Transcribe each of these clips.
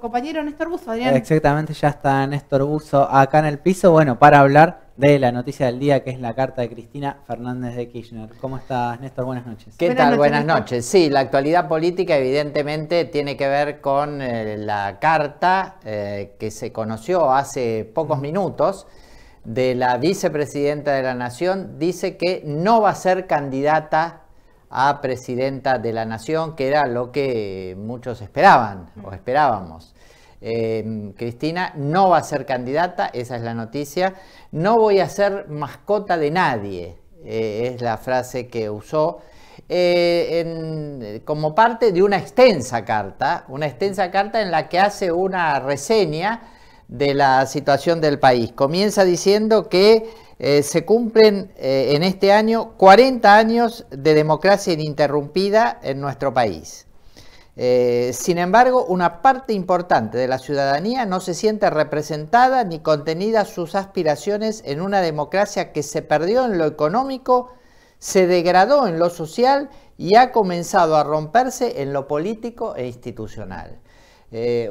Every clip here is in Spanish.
compañero Néstor Buzo, Adrián. Exactamente, ya está Néstor Buzo acá en el piso, bueno, para hablar de la noticia del día, que es la carta de Cristina Fernández de Kirchner. ¿Cómo estás, Néstor? Buenas noches. ¿Qué tal? Buenas noches. Sí, la actualidad política evidentemente tiene que ver con eh, la carta eh, que se conoció hace pocos minutos de la vicepresidenta de la Nación. Dice que no va a ser candidata a presidenta de la nación, que era lo que muchos esperaban o esperábamos. Eh, Cristina no va a ser candidata, esa es la noticia. No voy a ser mascota de nadie, eh, es la frase que usó. Eh, en, como parte de una extensa carta, una extensa carta en la que hace una reseña de la situación del país. Comienza diciendo que eh, se cumplen eh, en este año 40 años de democracia ininterrumpida en nuestro país. Eh, sin embargo, una parte importante de la ciudadanía no se siente representada ni contenida sus aspiraciones en una democracia que se perdió en lo económico, se degradó en lo social y ha comenzado a romperse en lo político e institucional.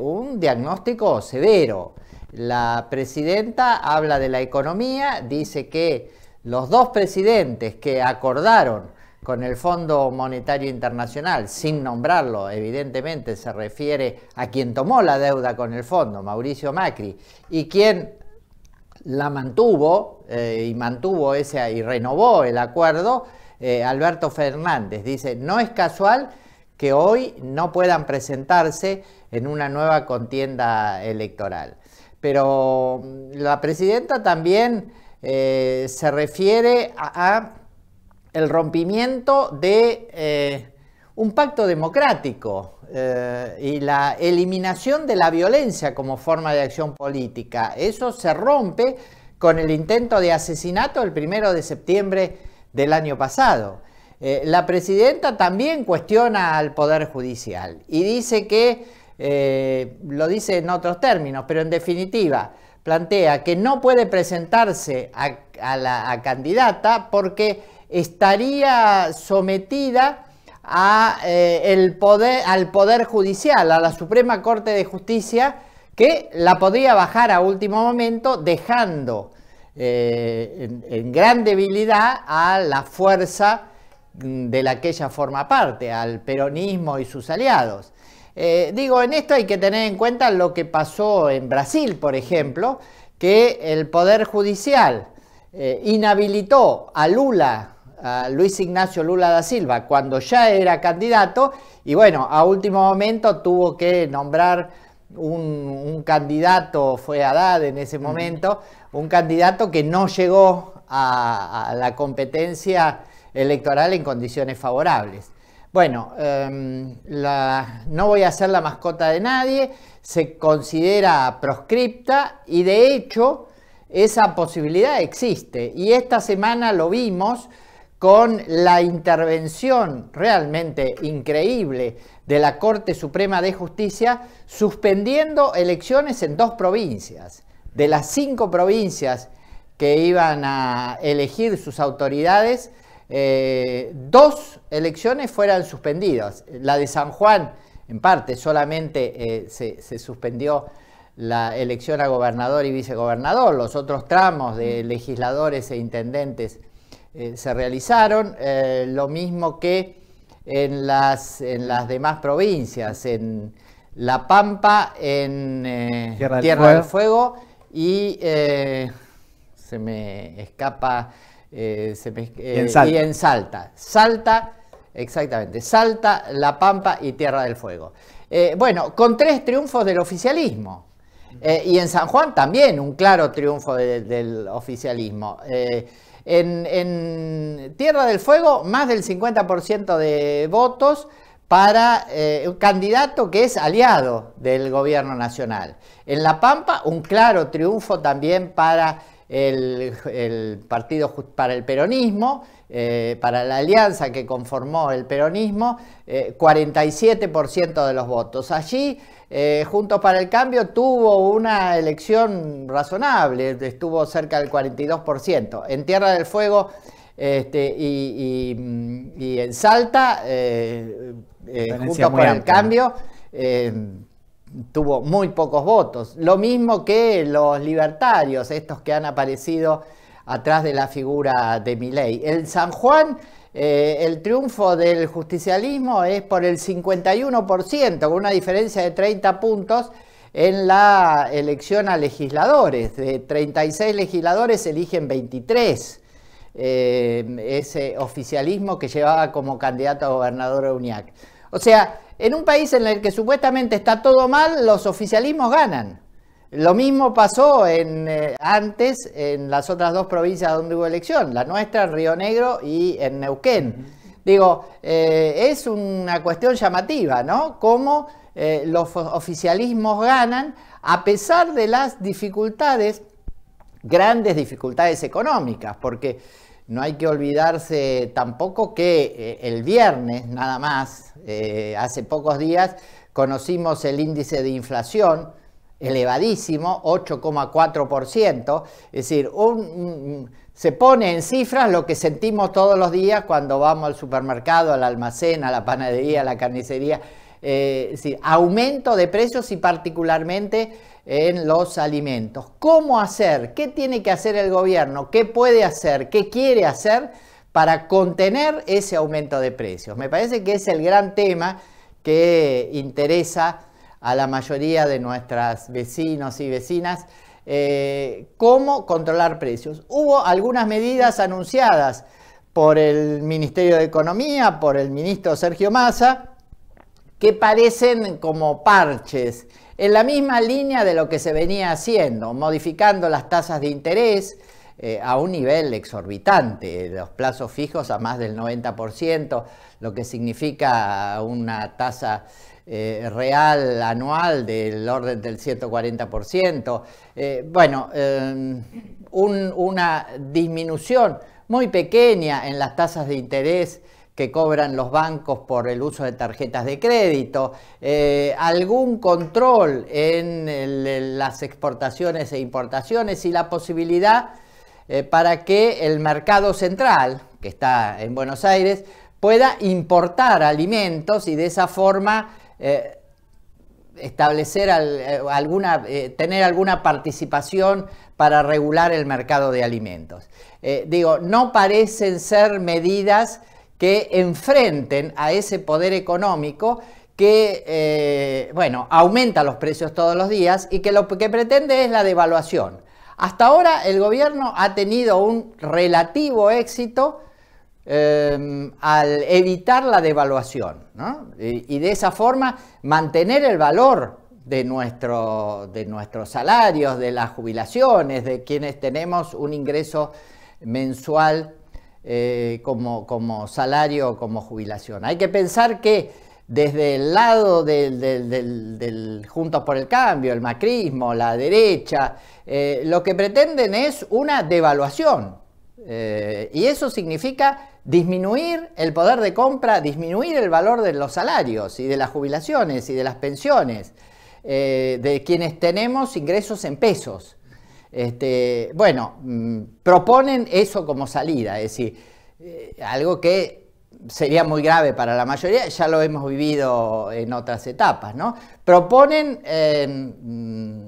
un diagnóstico severo. La presidenta habla de la economía, dice que los dos presidentes que acordaron con el Fondo Monetario Internacional, sin nombrarlo, evidentemente se refiere a quien tomó la deuda con el fondo, Mauricio Macri, y quien la mantuvo eh, y mantuvo ese y renovó el acuerdo, eh, Alberto Fernández dice, "No es casual que hoy no puedan presentarse en una nueva contienda electoral." pero mm, la presidenta también eh, se refiere a, el rompimiento de eh, un pacto democrático eh, y la eliminación de la violencia como forma de acción política. Eso se rompe con el intento de asesinato el primero de septiembre del año pasado. la presidenta también cuestiona al Poder Judicial y dice que eh, lo dice en otros términos, pero en definitiva plantea que no puede presentarse a, la candidata porque estaría sometida eh, al Poder Judicial, a la Suprema Corte de Justicia, que la podría bajar a último momento, dejando eh, en, gran debilidad a la fuerza de la que ella forma parte, al peronismo y sus aliados. Eh, digo, en esto hay que tener en cuenta lo que pasó en Brasil, por ejemplo, que el Poder Judicial eh, inhabilitó a Lula, a Luis Ignacio Lula da Silva, cuando ya era candidato, y bueno, a último momento tuvo que nombrar un, candidato, fue Haddad en ese momento, un candidato que no llegó a la competencia electoral en condiciones favorables. Bueno, em, no voy a ser la mascota de nadie, se considera proscripta y de hecho esa posibilidad existe. Y esta semana lo vimos con la intervención realmente increíble de la Corte Suprema de Justicia suspendiendo elecciones en dos provincias. De las cinco provincias que iban a elegir sus autoridades, eh, dos elecciones fueran suspendidas. La de San Juan, en parte, solamente eh, se, suspendió la elección a gobernador y vicegobernador. Los otros tramos de legisladores e intendentes eh, se realizaron. lo mismo que en las, en las demás provincias, en La Pampa, en Tierra, del Fuego y se me escapa eh, eh, y, en Salta. Salta. exactamente. Salta, La Pampa y Tierra del Fuego. Eh, bueno, con tres triunfos del oficialismo. y en San Juan también un claro triunfo del oficialismo. en, en, Tierra del Fuego, más del 50% de votos para un candidato que es aliado del gobierno nacional. En La Pampa, un claro triunfo también para el, Partido para el Peronismo, eh, para la alianza que conformó el peronismo, 47% eh, de los votos. Allí, eh, Juntos para el Cambio tuvo una elección razonable, estuvo cerca del 42%. En Tierra del Fuego este, y, en Salta, eh, Juntos para el Cambio tuvo muy pocos votos. Lo mismo que los libertarios, estos que han aparecido atrás de la figura de Milei. En San Juan, eh, el triunfo del justicialismo es por el 51%, con una diferencia de 30 puntos en la elección a legisladores. De 36 legisladores eligen 23. Eh, ese oficialismo que llevaba como candidato a gobernador a UNIAC. O sea, en un país en el que supuestamente está todo mal, los oficialismos ganan. Lo mismo pasó eh, antes en las otras dos provincias donde hubo elección, la nuestra, Río Negro y en Neuquén. Digo, eh, es una cuestión llamativa, ¿no? Cómo eh, los oficialismos ganan a pesar de las dificultades, grandes dificultades económicas, porque no hay que olvidarse tampoco que eh, el viernes, nada más, eh, hace pocos días, conocimos el índice de inflación elevadísimo, 8,4%. Es decir, se pone en cifras lo que sentimos todos los días cuando vamos al supermercado, al almacén, a la panadería, a la carnicería. Eh, es decir, aumento de precios y particularmente en los alimentos. ¿Cómo hacer? ¿Qué tiene que hacer el gobierno? ¿Qué puede hacer? ¿Qué quiere hacer para contener ese aumento de precios? Me parece que es el gran tema que interesa a la mayoría de nuestras vecinos y vecinas. Eh, ¿Cómo controlar precios? Hubo algunas medidas anunciadas por el Ministerio de Economía, por el ministro Sergio Massa, que parecen como parches, en la misma línea de lo que se venía haciendo, modificando las tasas de interés eh, a un nivel exorbitante, los plazos fijos a más del 90%, lo que significa una tasa eh, real anual del orden del 140%. Eh, bueno, em, una disminución muy pequeña en las tasas de interés que cobran los bancos por el uso de tarjetas de crédito, eh, algún control en, las exportaciones e importaciones y la posibilidad eh, para que el mercado central, que está en Buenos Aires, pueda importar alimentos y de esa forma eh, establecer alguna, tener alguna participación para regular el mercado de alimentos. digo, no parecen ser medidas que enfrenten a ese poder económico que, eh, bueno, aumenta los precios todos los días y que lo que pretende es la devaluación. Hasta ahora el gobierno ha tenido un relativo éxito em, al evitar la devaluación y, de esa forma mantener el valor de, de nuestros salarios, de las jubilaciones, de quienes tenemos un ingreso mensual eh, como, salario o como jubilación. Hay que pensar que desde el lado del, Juntos por el Cambio, el macrismo, la derecha, eh, lo que pretenden es una devaluación. Eh, y eso significa disminuir el poder de compra, disminuir el valor de los salarios y de las jubilaciones y de las pensiones de quienes tenemos ingresos en pesos. Este, bueno, mm, proponen eso como salida, es decir, eh, algo que sería muy grave para la mayoría, ya lo hemos vivido en otras etapas, ¿no? Proponen eh, mm,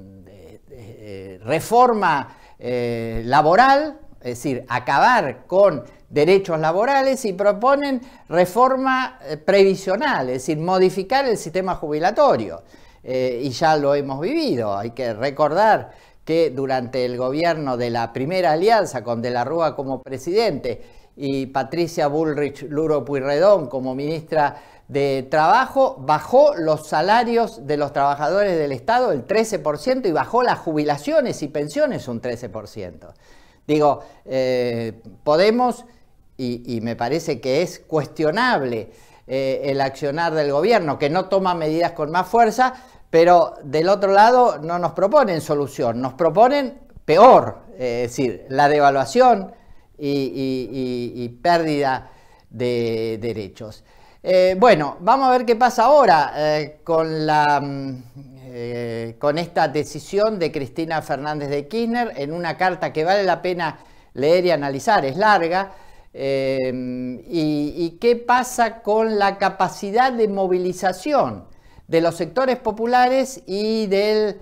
eh, reforma laboral, es decir, acabar con derechos laborales y proponen reforma previsional, es decir, modificar el sistema jubilatorio. y ya lo hemos vivido, hay que recordar que durante el gobierno de la primera alianza con De la Rúa como presidente y Patricia Bullrich Luro Puirredón como ministra de Trabajo, bajó los salarios de los trabajadores del Estado el 13% y bajó las jubilaciones y pensiones un 13%. Digo, eh, Podemos, y me parece que es cuestionable, eh, el accionar del gobierno, que no toma medidas con más fuerza, pero del otro lado no nos proponen solución, nos proponen peor, es decir, la devaluación y, pérdida de derechos. Eh, bueno, vamos a ver qué pasa ahora eh, con, la, mm, con esta decisión de Cristina Fernández de Kirchner en una carta que vale la pena leer y analizar. Es larga, Em, y, qué pasa con la capacidad de movilización de los sectores populares y eh,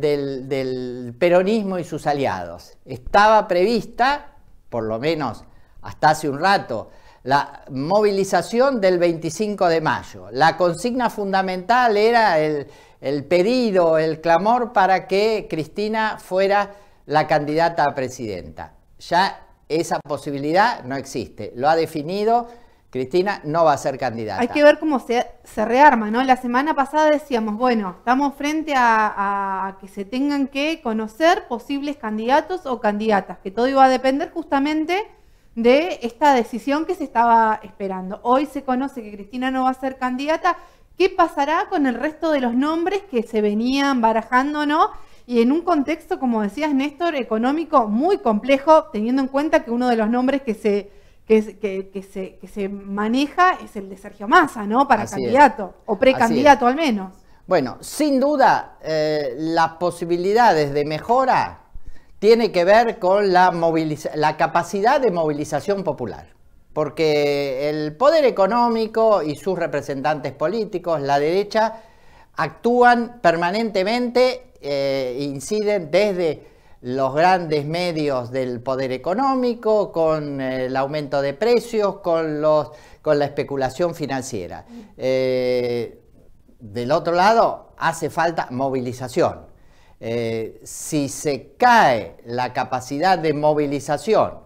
del, peronismo y sus aliados? Estaba prevista, por lo menos hasta hace un rato, la movilización del 25 de mayo. La consigna fundamental era el, el, pedido, el clamor para que Cristina fuera la candidata a presidenta. Ya esa posibilidad no existe. Lo ha definido, Cristina no va a ser candidata. Hay que ver cómo se, se rearma, ¿no? La semana pasada decíamos, bueno, estamos frente a, que se tengan que conocer posibles candidatos o candidatas, que todo iba a depender justamente de esta decisión que se estaba esperando. Hoy se conoce que Cristina no va a ser candidata. ¿Qué pasará con el resto de los nombres que se venían barajando, no? y en un contexto, como decías Néstor, económico muy complejo, teniendo en cuenta que uno de los nombres que se, que, se, que se maneja es el de Sergio Massa, ¿no? Para candidato, o precandidato al menos. Bueno, sin duda, eh, las posibilidades de mejora tiene que ver con la, la capacidad de movilización popular porque el poder económico y sus representantes políticos, la derecha, actúan permanentemente, e inciden desde los grandes medios del poder económico, con eh, el aumento de precios, con, la especulación financiera. Eh, del otro lado, hace falta movilización. si se cae la capacidad de movilización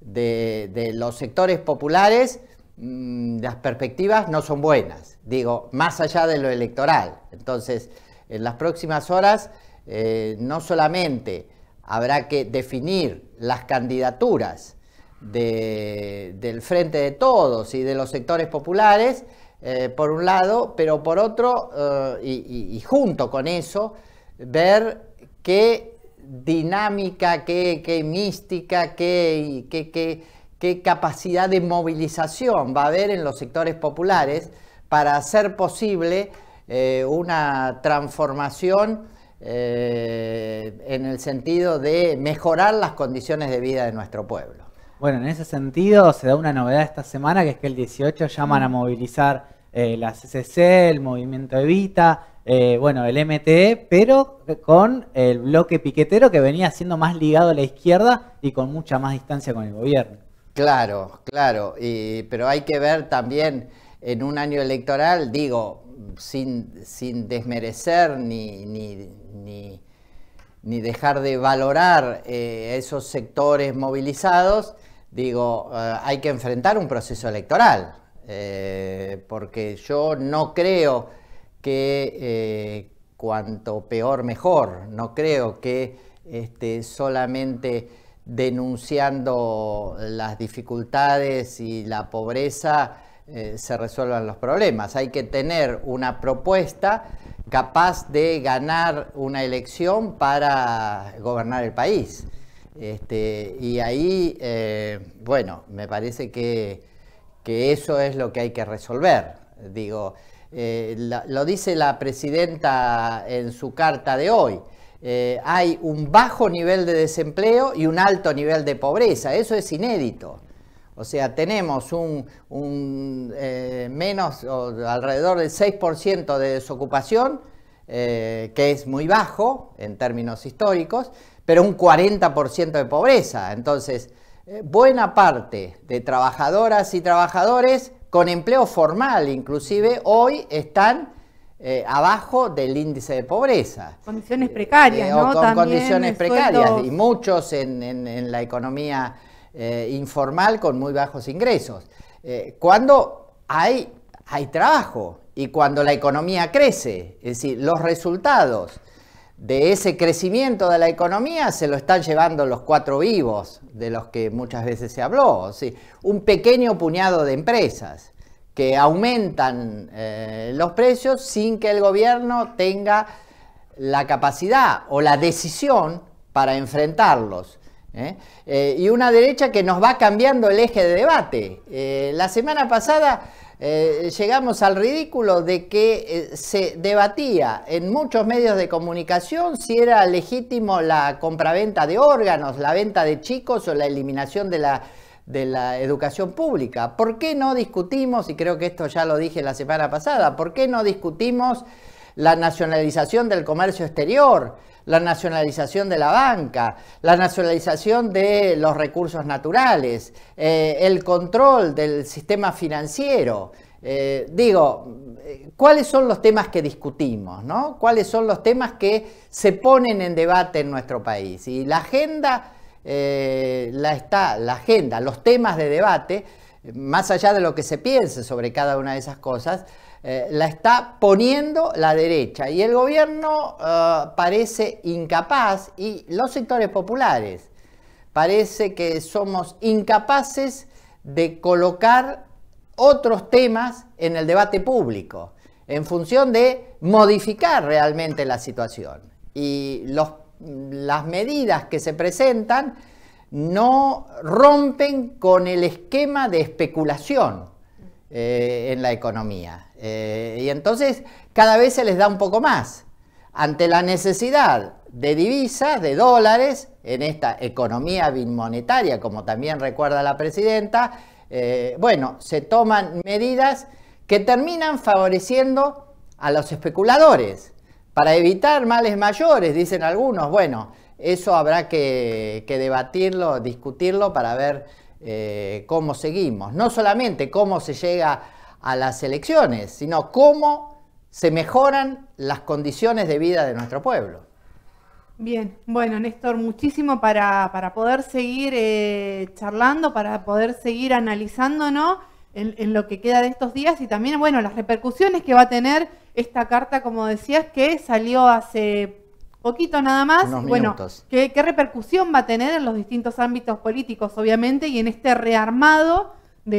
de, los sectores populares, mm, las perspectivas no son buenas digo, más allá de lo electoral. Entonces, en las próximas horas eh, no solamente habrá que definir las candidaturas del Frente de Todos y de los sectores populares, eh, por un lado, pero por otro, eh, y, junto con eso, ver qué dinámica, qué, mística, qué, capacidad de movilización va a haber en los sectores populares para hacer posible eh, una transformación eh, en el sentido de mejorar las condiciones de vida de nuestro pueblo. Bueno, en ese sentido se da una novedad esta semana, que es que el 18 llaman a mm. movilizar eh, la CCC, el movimiento Evita, bueno, el MTE, pero con el bloque piquetero que venía siendo más ligado a la izquierda y con mucha más distancia con el gobierno. Claro, claro, pero hay que ver también en un año electoral, digo, sin, desmerecer ni, ni, dejar de valorar eh, esos sectores movilizados, digo, eh, hay que enfrentar un proceso electoral, eh, porque yo no creo que cuanto peor mejor, no creo que este, solamente denunciando las dificultades y la pobreza, eh, se resuelvan los problemas. Hay que tener una propuesta capaz de ganar una elección para gobernar el país. Este, y ahí, eh, bueno, me parece que, eso es lo que hay que resolver. Digo, eh, lo dice la presidenta en su carta de hoy. hay un bajo nivel de desempleo y un alto nivel de pobreza. Eso es inédito. O sea, tenemos un, eh, menos, o alrededor del 6% de desocupación, eh, que es muy bajo en términos históricos, pero un 40% de pobreza. Entonces, eh, buena parte de trabajadoras y trabajadores con empleo formal inclusive hoy están abajo del índice de pobreza. Condiciones precarias, ¿no? O con condiciones precarias. Y muchos en la economía eh, informal con muy bajos ingresos. Eh, cuando hay, hay trabajo y cuando la economía crece, es decir, los resultados de ese crecimiento de la economía se lo están llevando los cuatro vivos de los que muchas veces se habló, un pequeño puñado de empresas que aumentan eh, los precios sin que el gobierno tenga la capacidad o la decisión para enfrentarlos. ¿eh? Eh, y una derecha que nos va cambiando el eje de debate. Eh, la semana pasada llegamos al ridículo de que se debatía en muchos medios de comunicación si era legítimo la compraventa de órganos, la venta de chicos o la eliminación de la, de la educación pública. ¿Por qué no discutimos, y creo que esto ya lo dije la semana pasada, por qué no discutimos la nacionalización del comercio exterior? la nacionalización de la banca, la nacionalización de los recursos naturales, eh, el control del sistema financiero. Eh, digo, ¿cuáles son los temas que discutimos? ¿no? ¿Cuáles son los temas que se ponen en debate en nuestro país? Y la agenda, eh, está, la agenda, los temas de debate, más allá de lo que se piense sobre cada una de esas cosas, eh, la está poniendo la derecha y el gobierno eh, parece incapaz y los sectores populares parece que somos incapaces de colocar otros temas en el debate público en función de modificar realmente la situación. Y las medidas que se presentan no rompen con el esquema de especulación eh, en la economía. Eh, y entonces cada vez se les da un poco más. Ante la necesidad de divisas, de dólares, en esta economía bimonetaria, como también recuerda la presidenta, eh, bueno, se toman medidas que terminan favoreciendo a los especuladores. Para evitar males mayores, dicen algunos, bueno, eso habrá que, debatirlo, discutirlo para ver eh, cómo seguimos. No solamente cómo se llega a las elecciones, sino cómo se mejoran las condiciones de vida de nuestro pueblo. Bien, bueno, Néstor, muchísimo para, poder seguir eh, charlando, para poder seguir analizándonos en, lo que queda de estos días y también, bueno, las repercusiones que va a tener esta carta, como decías, que salió hace poquito nada más. bueno, ¿qué, ¿qué repercusión va a tener en los distintos ámbitos políticos, obviamente, y en este rearmado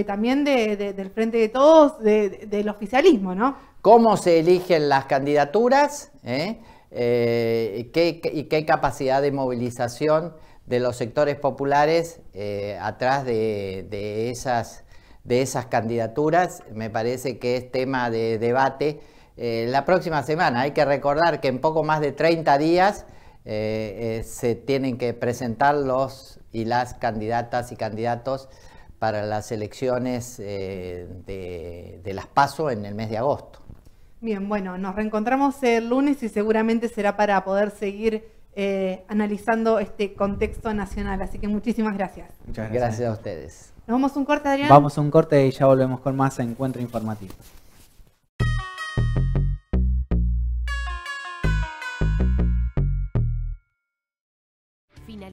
también del frente de todos, del oficialismo, ¿no? ¿Cómo se eligen las candidaturas? ¿Eh? eh ¿Y qué capacidad de movilización de los sectores populares eh, atrás de, esas, de esas candidaturas? Me parece que es tema de debate eh, la próxima semana. Hay que recordar que en poco más de 30 días se tienen que presentar los y las candidatas y candidatos para las elecciones eh, de, las PASO en el mes de agosto. Bien, bueno, nos reencontramos el lunes y seguramente será para poder seguir eh, analizando este contexto nacional. Así que muchísimas gracias. Muchas gracias. Gracias a ustedes. Nos vamos a un corte, Adrián. Vamos a un corte y ya volvemos con más Encuentro Informativo.